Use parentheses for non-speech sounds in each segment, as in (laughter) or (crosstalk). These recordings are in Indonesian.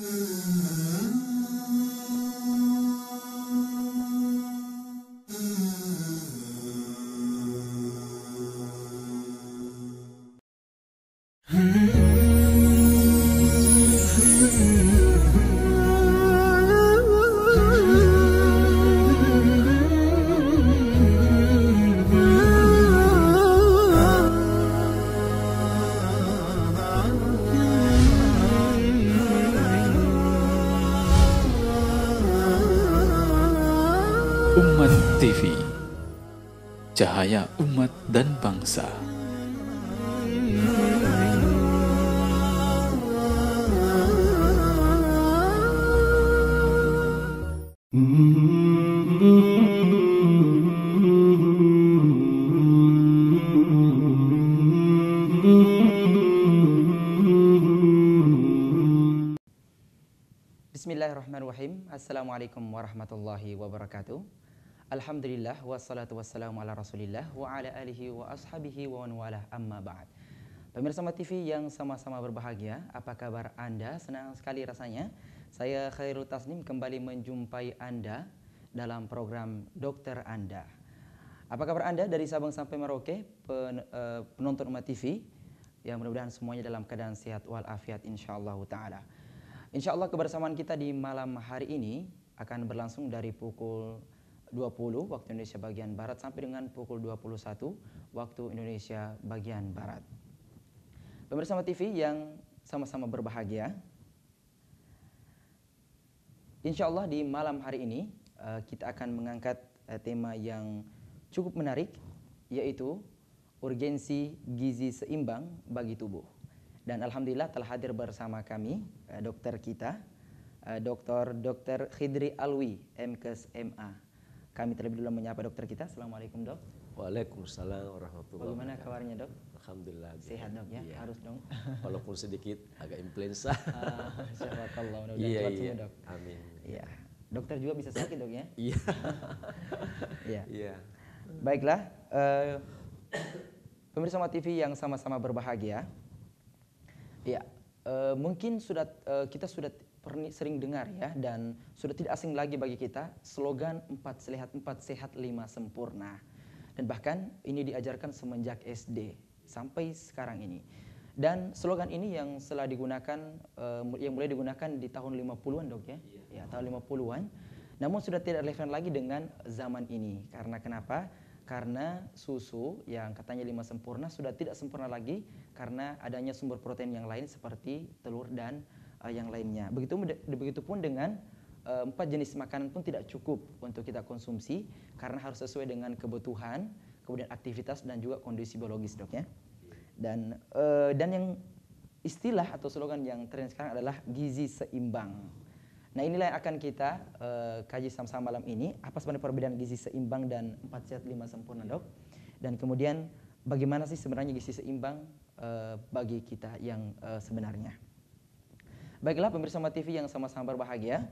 Hum. Assalamualaikum warahmatullahi wabarakatuh. Alhamdulillah wassalatu wassalamu ala Rasulillah wa ala alihi wa ashabihi wa wala amma ba'd. Pemirsa Mat TV yang sama-sama berbahagia, apa kabar Anda? Senang sekali rasanya. Saya Khairul Tasnim kembali menjumpai Anda dalam program Dokter Anda. Apa kabar Anda dari Sabang sampai Merauke, pen, eh, penonton Umat TV? Yang mudah-mudahan semuanya dalam keadaan sehat walafiat insyaallah taala. Insya Allah kebersamaan kita di malam hari ini akan berlangsung dari pukul 20 waktu Indonesia bagian Barat sampai dengan pukul 21 waktu Indonesia bagian Barat. Pemirsa TV yang sama-sama berbahagia, Insya Allah di malam hari ini eh, kita akan mengangkat eh, tema yang cukup menarik yaitu urgensi gizi seimbang bagi tubuh. Dan alhamdulillah telah hadir bersama kami eh, dokter kita eh, dokter Dr. Khidri Alwi MKes MA. Kami terlebih dulu menyapa dokter kita. Assalamualaikum dok. Waalaikumsalam warahmatullahi wabarakatuh. Bagaimana kabarnya dok? Alhamdulillah. Sehat dok ya, iya. harus dong. (laughs) Walaupun sedikit agak influenza. Insyaallah ah, mudah iya, iya. dok. Amin. Ya, Dokter juga bisa sakit dok ya? Iya. Iya. (laughs) Iya. Baiklah, uh, pemirsa TV yang sama-sama berbahagia. Ya, e, mungkin sudah e, kita sudah sering dengar ya dan sudah tidak asing lagi bagi kita slogan empat sehat empat sehat lima sempurna. Dan bahkan ini diajarkan semenjak SD sampai sekarang ini. Dan slogan ini yang setelah digunakan uh, yang mulai digunakan di tahun 50-an, Dok ya. Iya. Ya, tahun 50-an. Namun sudah tidak relevan lagi dengan zaman ini. Karena kenapa? karena susu yang katanya lima sempurna sudah tidak sempurna lagi karena adanya sumber protein yang lain seperti telur dan uh, yang lainnya. Begitu begitupun dengan uh, empat jenis makanan pun tidak cukup untuk kita konsumsi karena harus sesuai dengan kebutuhan, kemudian aktivitas dan juga kondisi biologis, Dok ya. Dan uh, dan yang istilah atau slogan yang tren sekarang adalah gizi seimbang. Nah inilah yang akan kita uh, kaji sama-sama malam ini. Apa sebenarnya perbedaan gizi seimbang dan 4 sehat 5 sempurna dok? Dan kemudian bagaimana sih sebenarnya gizi seimbang uh, bagi kita yang uh, sebenarnya? Baiklah pemirsa mata TV yang sama-sama berbahagia,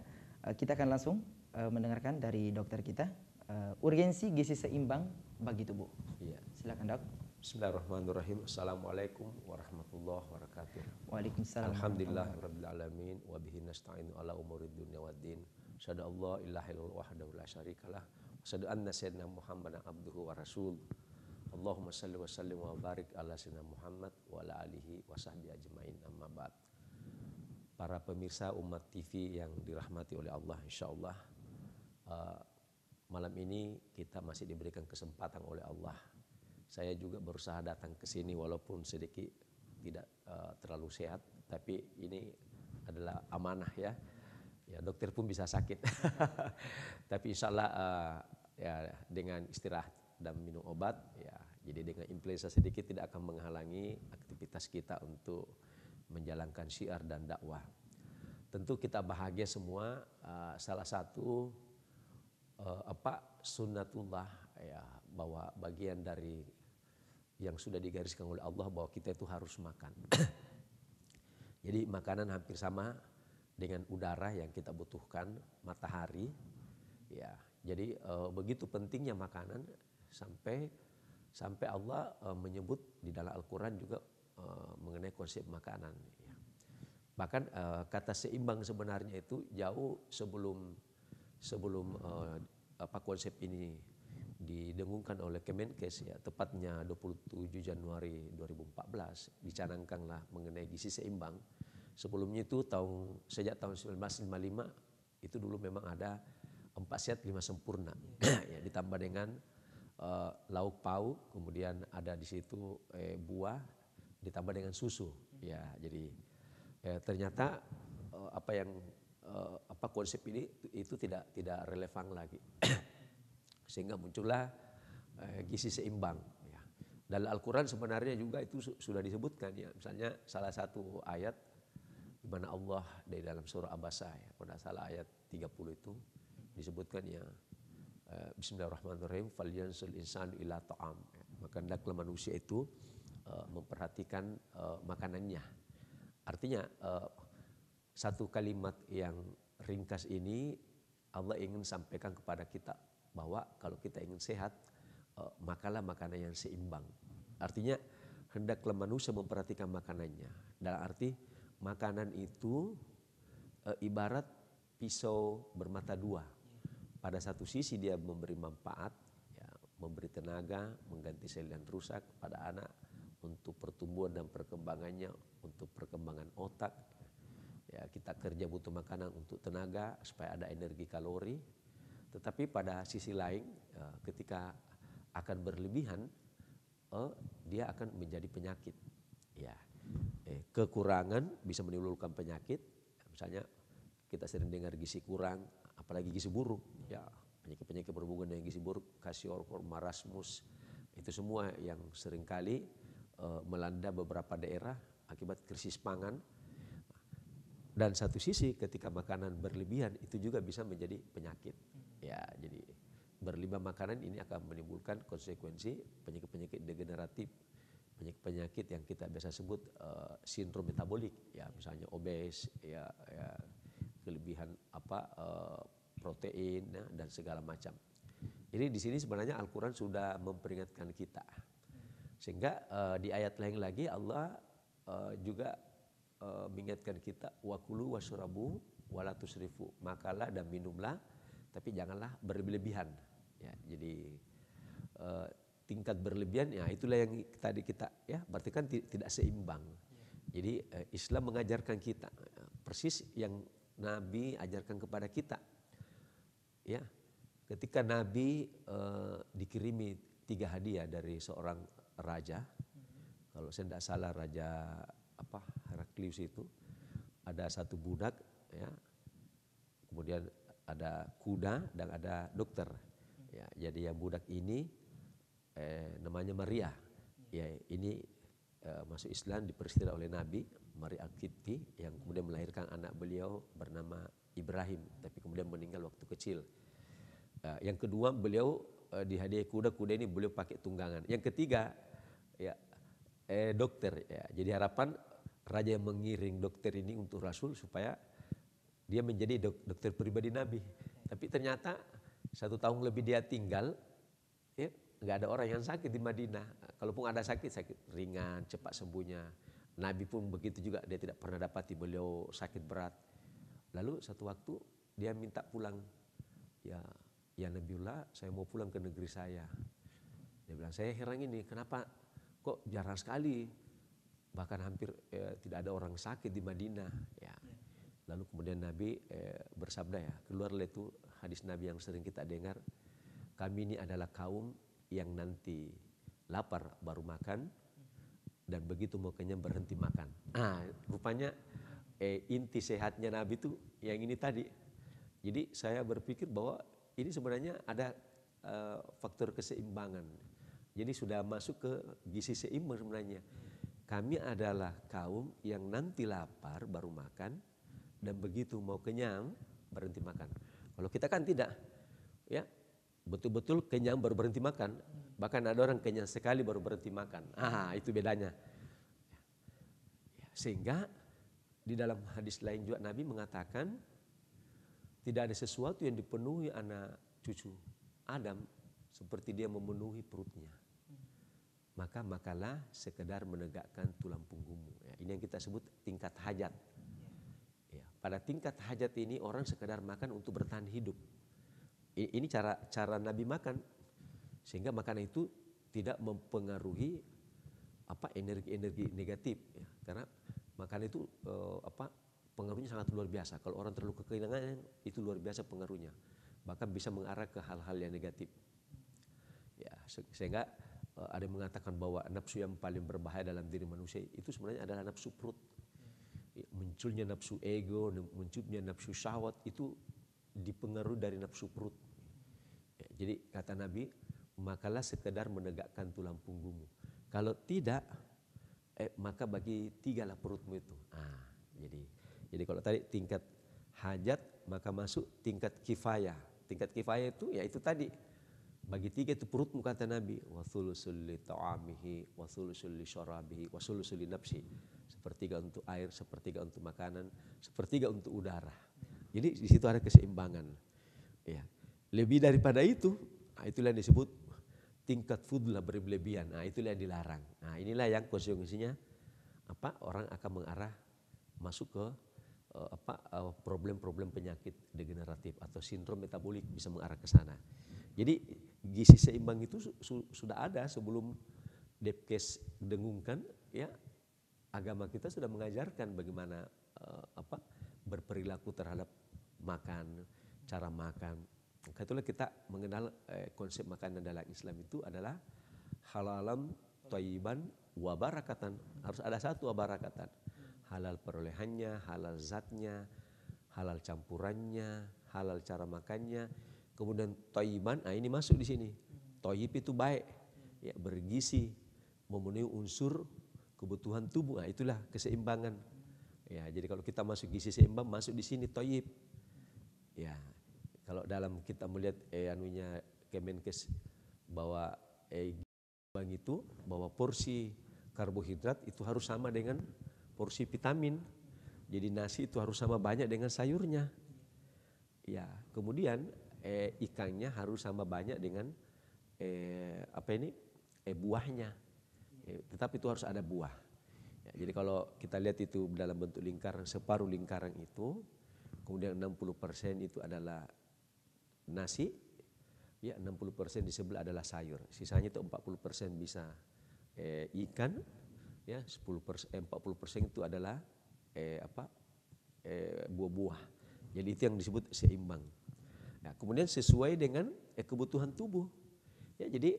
uh, kita akan langsung uh, mendengarkan dari dokter kita. Uh, urgensi gizi seimbang bagi tubuh. Iya. Silakan dok. Bismillahirrahmanirrahim. Assalamualaikum warahmatullahi wabarakatuh. Waalaikumsalam. Alhamdulillah rabbil alamin wa bihi nasta'inu ala umuri dunya waddin. Syada Allah ilaha illallah wahdahu la syarikalah. syada anna sayyidina Muhammadan abduhu wa rasul. Allahumma salli wa sallim wa barik ala sayyidina Muhammad wa ala alihi wa sahbihi ajmain amma ba'd. Para pemirsa umat TV yang dirahmati oleh Allah insyaallah uh, malam ini kita masih diberikan kesempatan oleh Allah saya juga berusaha datang ke sini walaupun sedikit tidak uh, terlalu sehat, tapi ini adalah amanah ya. Ya dokter pun bisa sakit, (laughs) tapi insya Allah uh, ya dengan istirahat dan minum obat ya. Jadi dengan influenza sedikit tidak akan menghalangi aktivitas kita untuk menjalankan syiar dan dakwah. Tentu kita bahagia semua. Uh, salah satu uh, apa sunnatullah ya bahwa bagian dari yang sudah digariskan oleh Allah bahwa kita itu harus makan. (clears throat) Jadi makanan hampir sama dengan udara yang kita butuhkan, matahari. Ya, jadi e, begitu pentingnya makanan sampai sampai Allah e, menyebut di dalam Al-Qur'an juga e, mengenai konsep makanan ya. Bahkan e, kata seimbang sebenarnya itu jauh sebelum sebelum e, apa konsep ini didengungkan oleh Kemenkes ya tepatnya 27 Januari 2014 dicanangkanlah mengenai gizi seimbang. Sebelumnya itu tahun sejak tahun 1955 itu dulu memang ada empat sehat lima sempurna (clears throat) ya ditambah dengan uh, lauk pauk kemudian ada di situ eh, buah ditambah dengan susu ya jadi eh, ternyata eh, apa yang eh, apa konsep ini itu tidak tidak relevan lagi (clears throat) sehingga muncullah eh, gizi seimbang. Ya. Dalam Al-Quran sebenarnya juga itu sudah disebutkan ya, misalnya salah satu ayat di mana Allah dari dalam surah Abasa ya, pada salah ayat 30 itu disebutkan ya eh, Bismillahirrahmanirrahim falyansul insanu ila ta'am ya. maka hendaklah manusia itu eh, memperhatikan eh, makanannya artinya eh, satu kalimat yang ringkas ini Allah ingin sampaikan kepada kita bahwa kalau kita ingin sehat, eh, makanlah makanan yang seimbang. Artinya hendaklah manusia memperhatikan makanannya. Dalam arti makanan itu e, ibarat pisau bermata dua. Pada satu sisi dia memberi manfaat, ya, memberi tenaga, mengganti sel yang rusak pada anak untuk pertumbuhan dan perkembangannya, untuk perkembangan otak. Ya, kita kerja butuh makanan untuk tenaga supaya ada energi kalori tetapi pada sisi lain ya, ketika akan berlebihan eh, dia akan menjadi penyakit. Ya. Eh, kekurangan bisa menimbulkan penyakit. Misalnya kita sering dengar gizi kurang, apalagi gizi buruk. Ya, penyakit-penyakit berhubungan dengan gizi buruk, kasiorkor, marasmus, itu semua yang seringkali eh, melanda beberapa daerah akibat krisis pangan. Dan satu sisi ketika makanan berlebihan itu juga bisa menjadi penyakit ya jadi berlima makanan ini akan menimbulkan konsekuensi penyakit-penyakit degeneratif penyakit-penyakit yang kita biasa sebut uh, sindrom metabolik ya misalnya obes ya, ya kelebihan apa uh, protein ya, dan segala macam. ini di sini sebenarnya Al-Qur'an sudah memperingatkan kita. Sehingga uh, di ayat lain lagi Allah uh, juga uh, mengingatkan kita wakulu wasurabu walatusrifu makalah dan minumlah tapi janganlah berlebihan. Ya, jadi eh, tingkat berlebihan ya itulah yang tadi kita ya berarti kan tidak seimbang. Jadi eh, Islam mengajarkan kita persis yang Nabi ajarkan kepada kita. Ya, ketika Nabi eh, dikirimi tiga hadiah dari seorang raja, kalau saya tidak salah raja apa Heraklius itu ada satu budak ya kemudian ada kuda dan ada dokter. Ya, jadi yang budak ini eh, namanya Maria. Ya, ini eh, masuk Islam diperistirahat oleh Nabi Maria al yang kemudian melahirkan anak beliau bernama Ibrahim, tapi kemudian meninggal waktu kecil. Eh, yang kedua beliau eh, dihadiahi kuda-kuda ini beliau pakai tunggangan. Yang ketiga ya eh, dokter ya. Jadi harapan raja yang mengiring dokter ini untuk Rasul supaya dia menjadi dok dokter pribadi Nabi. Tapi ternyata satu tahun lebih dia tinggal, ya nggak ada orang yang sakit di Madinah. Kalaupun ada sakit, sakit ringan, cepat sembuhnya. Nabi pun begitu juga, dia tidak pernah dapati beliau sakit berat. Lalu satu waktu dia minta pulang, ya ya Nabiullah, saya mau pulang ke negeri saya. Dia bilang, saya heran ini, kenapa kok jarang sekali bahkan hampir ya, tidak ada orang sakit di Madinah ya Lalu kemudian Nabi eh, bersabda ya, keluarlah itu hadis Nabi yang sering kita dengar, kami ini adalah kaum yang nanti lapar baru makan dan begitu mau kenyang berhenti makan. Ah, rupanya eh, inti sehatnya Nabi itu yang ini tadi. Jadi saya berpikir bahwa ini sebenarnya ada eh, faktor keseimbangan. Jadi sudah masuk ke gizi seimbang sebenarnya. Kami adalah kaum yang nanti lapar baru makan dan begitu mau kenyang berhenti makan. Kalau kita kan tidak, ya betul-betul kenyang baru berhenti makan. Bahkan ada orang kenyang sekali baru berhenti makan. Ah itu bedanya. Ya, sehingga di dalam hadis lain juga Nabi mengatakan tidak ada sesuatu yang dipenuhi anak cucu Adam seperti dia memenuhi perutnya. Maka makalah sekedar menegakkan tulang punggungmu. Ya, ini yang kita sebut tingkat hajat. Pada tingkat hajat ini orang sekedar makan untuk bertahan hidup. Ini cara cara Nabi makan sehingga makanan itu tidak mempengaruhi apa energi-energi negatif ya. Karena makanan itu e, apa pengaruhnya sangat luar biasa. Kalau orang terlalu kehilangan itu luar biasa pengaruhnya. Bahkan bisa mengarah ke hal-hal yang negatif. Ya, sehingga e, ada yang mengatakan bahwa nafsu yang paling berbahaya dalam diri manusia itu sebenarnya adalah nafsu perut munculnya nafsu ego, munculnya nafsu syahwat itu dipengaruhi dari nafsu perut. Ya, jadi kata Nabi, makalah sekedar menegakkan tulang punggungmu. Kalau tidak, eh, maka bagi tigalah perutmu itu. Ah, jadi jadi kalau tadi tingkat hajat maka masuk tingkat kifayah. Tingkat kifayah itu ya itu tadi bagi tiga itu perutmu kata Nabi Wasulusul li ta'amihi wasulusul li syarabihi wasulusul li nafsi sepertiga untuk air, sepertiga untuk makanan, sepertiga untuk udara. Jadi di situ ada keseimbangan. Ya. Lebih daripada itu, nah, itulah yang disebut tingkat fudlah berlebihan. Nah, itulah yang dilarang. Nah, inilah yang konsekuensinya apa orang akan mengarah masuk ke eh, apa eh, problem-problem penyakit degeneratif atau sindrom metabolik bisa mengarah ke sana. Jadi gizi seimbang itu su sudah ada sebelum Depkes dengungkan ya agama kita sudah mengajarkan bagaimana uh, apa berperilaku terhadap makan, cara makan. Itulah kita mengenal eh, konsep makanan dalam Islam itu adalah halalam, toiban, wabarakatan. Harus ada satu wabarakatan. Halal perolehannya, halal zatnya, halal campurannya, halal cara makannya. Kemudian toiban, nah ini masuk di sini. Toyib itu baik, ya bergisi, memenuhi unsur kebutuhan tubuh. Nah, itulah keseimbangan. Ya, jadi kalau kita masuk gizi seimbang, masuk di sini toyib. Ya, kalau dalam kita melihat eh, anunya Kemenkes bahwa eh, bang itu bahwa porsi karbohidrat itu harus sama dengan porsi vitamin. Jadi nasi itu harus sama banyak dengan sayurnya. Ya, kemudian eh, ikannya harus sama banyak dengan eh, apa ini eh, buahnya tetapi itu harus ada buah. Ya, jadi kalau kita lihat itu dalam bentuk lingkaran, separuh lingkaran itu, kemudian 60% itu adalah nasi, ya 60% di sebelah adalah sayur. Sisanya itu 40% bisa eh, ikan, ya 10 eh, 40% itu adalah eh, apa? Eh, buah-buah. Jadi itu yang disebut seimbang. Nah, kemudian sesuai dengan eh, kebutuhan tubuh. Ya, jadi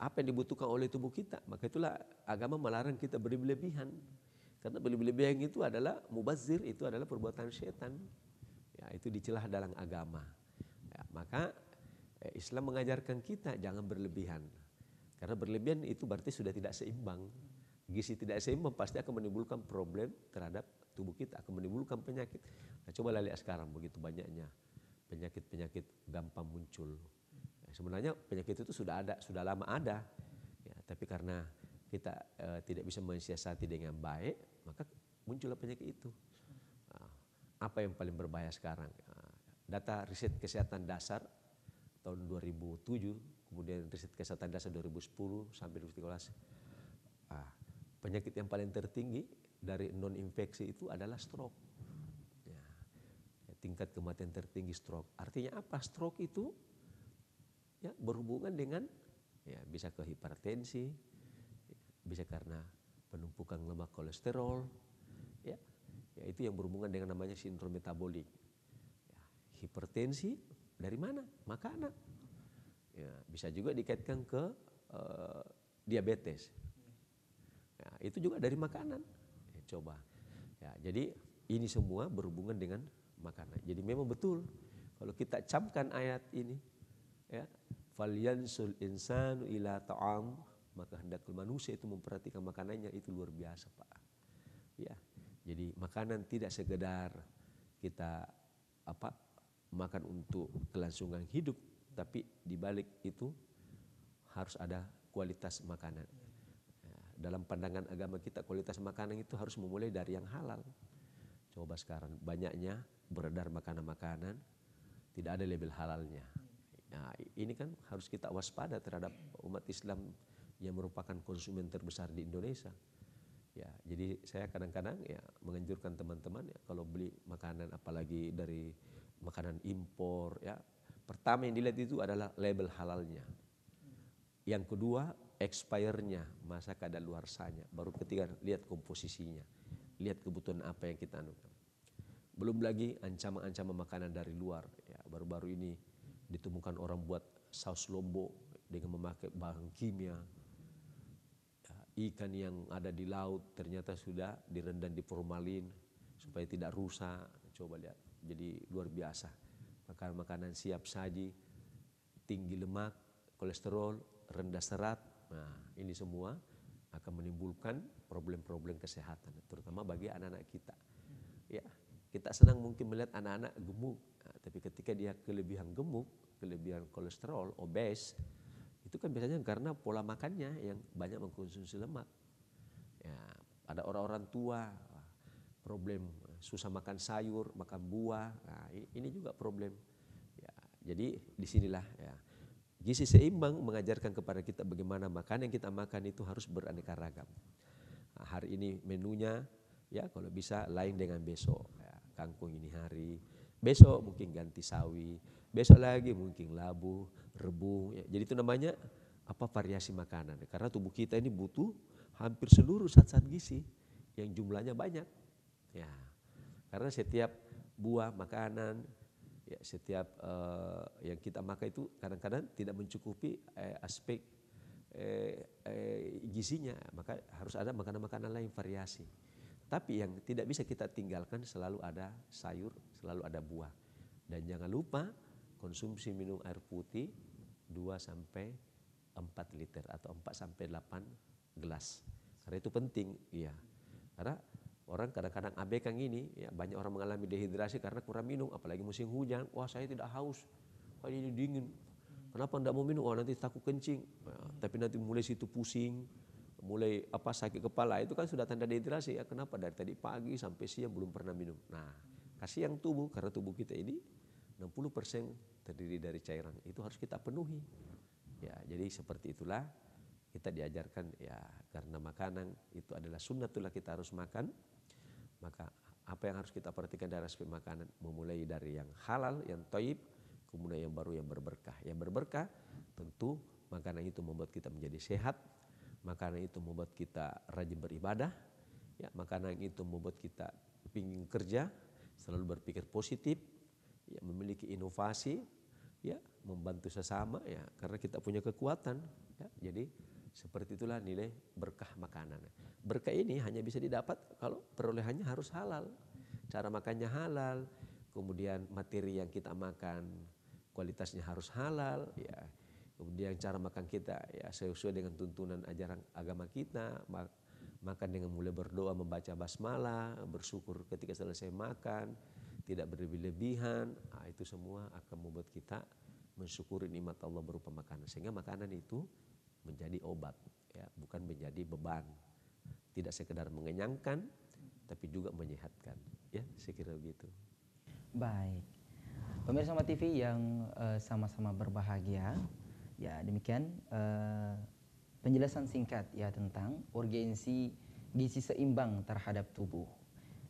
apa yang dibutuhkan oleh tubuh kita. Maka itulah agama melarang kita berlebihan. Karena berlebihan itu adalah mubazir, itu adalah perbuatan setan. Ya, itu dicelah dalam agama. Ya, maka eh, Islam mengajarkan kita jangan berlebihan. Karena berlebihan itu berarti sudah tidak seimbang. Gizi tidak seimbang pasti akan menimbulkan problem terhadap tubuh kita, akan menimbulkan penyakit. Nah, coba lihat sekarang begitu banyaknya penyakit-penyakit gampang muncul. Sebenarnya penyakit itu sudah ada, sudah lama ada. Ya, tapi karena kita e, tidak bisa mensiasati dengan baik, maka muncullah penyakit itu. Ah, apa yang paling berbahaya sekarang? Ah, data riset kesehatan dasar tahun 2007, kemudian riset kesehatan dasar 2010 sampai 2013. Ah, penyakit yang paling tertinggi dari non infeksi itu adalah stroke. Ya, tingkat kematian tertinggi stroke. Artinya apa? Stroke itu ya berhubungan dengan ya bisa ke hipertensi, bisa karena penumpukan lemak kolesterol, ya, ya itu yang berhubungan dengan namanya sindrom metabolik. Ya, hipertensi dari mana? Makanan. Ya, bisa juga dikaitkan ke uh, diabetes. Ya, itu juga dari makanan. Ya, coba. Ya, jadi ini semua berhubungan dengan makanan. Jadi memang betul kalau kita camkan ayat ini ya falyansul insanu ila ta'am maka hendaklah manusia itu memperhatikan makanannya itu luar biasa Pak ya jadi makanan tidak sekedar kita apa makan untuk kelangsungan hidup tapi di balik itu harus ada kualitas makanan ya. dalam pandangan agama kita kualitas makanan itu harus memulai dari yang halal coba sekarang banyaknya beredar makanan-makanan tidak ada label halalnya Nah, ini kan harus kita waspada terhadap umat Islam yang merupakan konsumen terbesar di Indonesia. Ya, jadi saya kadang-kadang ya menganjurkan teman-teman ya kalau beli makanan apalagi dari makanan impor ya, pertama yang dilihat itu adalah label halalnya. Yang kedua, expire-nya, masa kadaluarsanya. Baru ketiga, lihat komposisinya. Lihat kebutuhan apa yang kita anukan. Belum lagi ancaman-ancaman makanan dari luar. Ya, baru-baru ini ditemukan orang buat saus lombok dengan memakai bahan kimia. Ya, ikan yang ada di laut ternyata sudah direndam di formalin supaya tidak rusak. Coba lihat, jadi luar biasa. Makanan-makanan siap saji, tinggi lemak, kolesterol, rendah serat. Nah, ini semua akan menimbulkan problem-problem kesehatan, terutama bagi anak-anak kita. Ya, kita senang mungkin melihat anak-anak gemuk, nah, tapi ketika dia kelebihan gemuk, kelebihan kolesterol, obes, itu kan biasanya karena pola makannya yang banyak mengkonsumsi lemak. Ya, ada orang-orang tua problem susah makan sayur, makan buah. Nah, ini juga problem. Ya, jadi disinilah ya. Gizi seimbang mengajarkan kepada kita bagaimana makan yang kita makan itu harus beraneka ragam. Nah, hari ini menunya ya kalau bisa lain dengan besok. Ya, kangkung ini hari, besok mungkin ganti sawi, besok lagi mungkin labu, rebung. Ya. Jadi itu namanya apa variasi makanan. Karena tubuh kita ini butuh hampir seluruh zat-zat gizi yang jumlahnya banyak. Ya. Karena setiap buah makanan, ya, setiap uh, yang kita makan itu kadang-kadang tidak mencukupi eh, aspek eh, eh, gizinya. Maka harus ada makanan-makanan lain variasi. Tapi yang tidak bisa kita tinggalkan selalu ada sayur, selalu ada buah. Dan jangan lupa konsumsi minum air putih 2 sampai 4 liter atau 4 sampai 8 gelas. Karena itu penting, iya. Karena orang kadang-kadang abekan ini ya banyak orang mengalami dehidrasi karena kurang minum, apalagi musim hujan. Wah, saya tidak haus. Wah, ini dingin. Kenapa tidak mau minum? Wah, nanti takut kencing. Ya, tapi nanti mulai situ pusing, mulai apa sakit kepala itu kan sudah tanda dehidrasi ya kenapa dari tadi pagi sampai siang belum pernah minum nah kasih yang tubuh karena tubuh kita ini 60% terdiri dari cairan itu harus kita penuhi. Ya, jadi seperti itulah kita diajarkan ya karena makanan itu adalah sunnatullah kita harus makan. Maka apa yang harus kita perhatikan dari aspek makanan memulai dari yang halal, yang toib, kemudian yang baru yang berberkah. Yang berberkah tentu makanan itu membuat kita menjadi sehat, makanan itu membuat kita rajin beribadah, ya makanan itu membuat kita ingin kerja, selalu berpikir positif, ya, memiliki inovasi, ya, membantu sesama, ya, karena kita punya kekuatan. Ya, jadi seperti itulah nilai berkah makanan. Berkah ini hanya bisa didapat kalau perolehannya harus halal, cara makannya halal, kemudian materi yang kita makan kualitasnya harus halal, ya. Kemudian cara makan kita ya sesuai dengan tuntunan ajaran agama kita, makan dengan mulai berdoa, membaca basmalah, bersyukur ketika selesai makan, tidak berlebihan, nah, itu semua akan membuat kita mensyukuri nikmat Allah berupa makanan. Sehingga makanan itu menjadi obat, ya, bukan menjadi beban. Tidak sekedar mengenyangkan, tapi juga menyehatkan. Ya, saya kira begitu. Baik. Pemirsa Mama TV yang eh, sama-sama uh, berbahagia, ya demikian uh, penjelasan singkat ya tentang urgensi gizi seimbang terhadap tubuh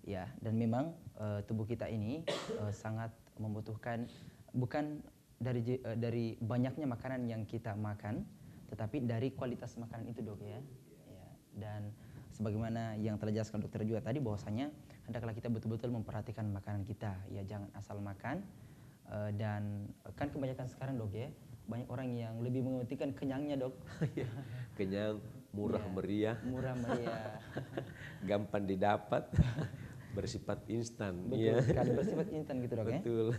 ya dan memang uh, tubuh kita ini uh, sangat membutuhkan bukan dari uh, dari banyaknya makanan yang kita makan tetapi dari kualitas makanan itu dok ya, ya. dan sebagaimana yang telah terjelaskan dokter juga tadi bahwasanya hendaklah kita betul-betul memperhatikan makanan kita ya jangan asal makan uh, dan kan kebanyakan sekarang dok ya banyak orang yang lebih mengutikan kenyangnya dok (laughs) ya, kenyang murah ya, meriah murah meriah (laughs) gampang didapat (laughs) bersifat instan. Betul Ya. sekali bersifat instan gitu dok ya. Betul. ya.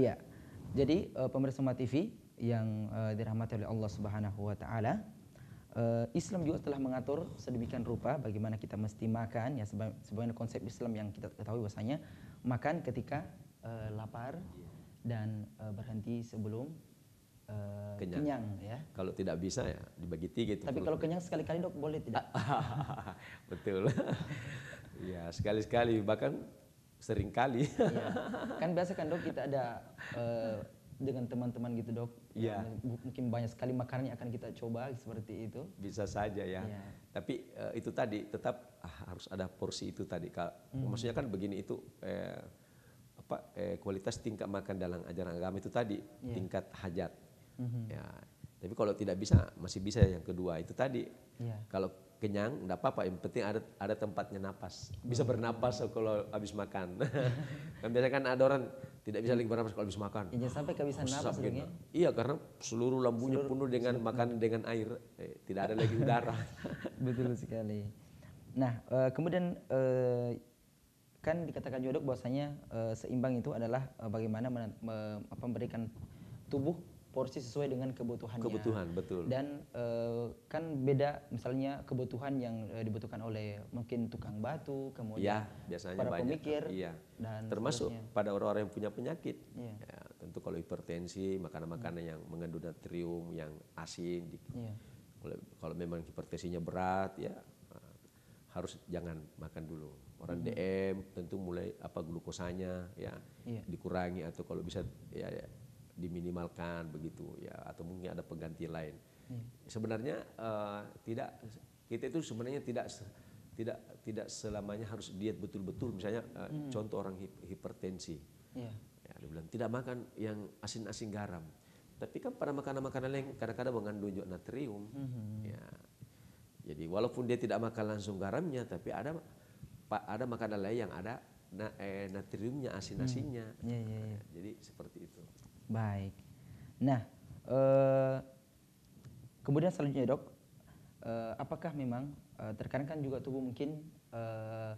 Iya. Jadi uh, pemirsa Mat TV yang uh, dirahmati oleh Allah Subhanahu wa taala, uh, Islam juga telah mengatur sedemikian rupa bagaimana kita mesti makan ya sebagaimana konsep Islam yang kita ketahui bahwasanya makan ketika uh, lapar dan uh, berhenti sebelum kenyang. kenyang ya. Kalau tidak bisa ya dibagi tiga gitu. Tapi kalau kenyang sekali-kali dok boleh tidak? (laughs) Betul. Iya, sekali-sekali bahkan seringkali. Ya. (laughs) Kan biasa kan dok kita ada uh, dengan teman-teman gitu dok. Iya. Mungkin banyak sekali makanan yang akan kita coba seperti itu. Bisa saja ya. ya. Tapi uh, itu tadi tetap ah, harus ada porsi itu tadi. Hmm. Maksudnya kan begini itu. Eh, apa eh, kualitas tingkat makan dalam ajaran agama itu tadi yeah. tingkat hajat -hmm. ya tapi kalau tidak bisa masih bisa yang kedua itu tadi yeah. kalau kenyang, enggak apa-apa. Yang penting ada ada tempatnya napas. Bisa hmm. bernapas kalau habis makan. (laughs) kan biasanya kan ada orang tidak bisa lagi bernapas kalau habis makan. Iya sampai kehabisan oh, napas gitu. Iya, karena seluruh lambungnya seluruh, penuh dengan seluruh. makanan dengan air. Eh, tidak ada lagi udara. (laughs) Betul sekali. Nah, eh, kemudian eh, kan dikatakan jodoh bahwasanya eh, seimbang itu adalah bagaimana memberikan tubuh porsi sesuai dengan kebutuhannya. Kebutuhan, betul. Dan uh, kan beda misalnya kebutuhan yang uh, dibutuhkan oleh mungkin tukang batu, kemudian ya, biasanya para banyak, pemikir. Iya. Dan termasuk seterusnya. pada orang-orang yang punya penyakit. Ya. Ya, tentu kalau hipertensi, makanan-makanan hmm. yang mengandung natrium yang asin di, ya. kalau, kalau memang hipertensinya berat ya eh, harus jangan makan dulu. Orang hmm. DM tentu mulai apa glukosanya ya, iya. dikurangi atau kalau bisa ya, ya diminimalkan begitu ya atau mungkin ada pengganti lain. Hmm. Sebenarnya uh, tidak kita itu sebenarnya tidak tidak tidak selamanya harus diet betul-betul misalnya uh, hmm. contoh orang hipertensi. Yeah. Ya, bilang tidak makan yang asin-asin garam. Tapi kan pada makanan-makanan yang kadang-kadang mengandung juga natrium. Hmm. Ya. Jadi walaupun dia tidak makan langsung garamnya tapi ada ada makanan lain yang ada na, eh, natriumnya asin-asinnya. Hmm. Yeah, yeah, yeah. Jadi seperti itu. Baik. Nah, eh, kemudian selanjutnya dok, eh, apakah memang eh, terkadang kan juga tubuh mungkin eh,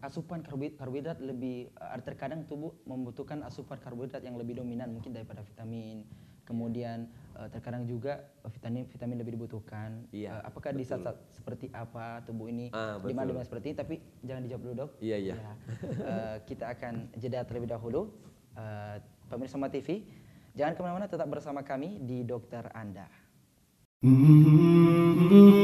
asupan karbohidrat lebih eh, terkadang tubuh membutuhkan asupan karbohidrat yang lebih dominan mungkin daripada vitamin kemudian eh, terkadang juga vitamin vitamin lebih dibutuhkan iya, Eh, apakah betul. di saat, saat seperti apa tubuh ini ah, dimana dimana seperti ini tapi jangan dijawab dulu dok iya iya ya. eh, kita akan jeda terlebih dahulu Eh, Pemirsa Mama TV, jangan kemana-mana tetap bersama kami di Dokter Anda. Mm -hmm.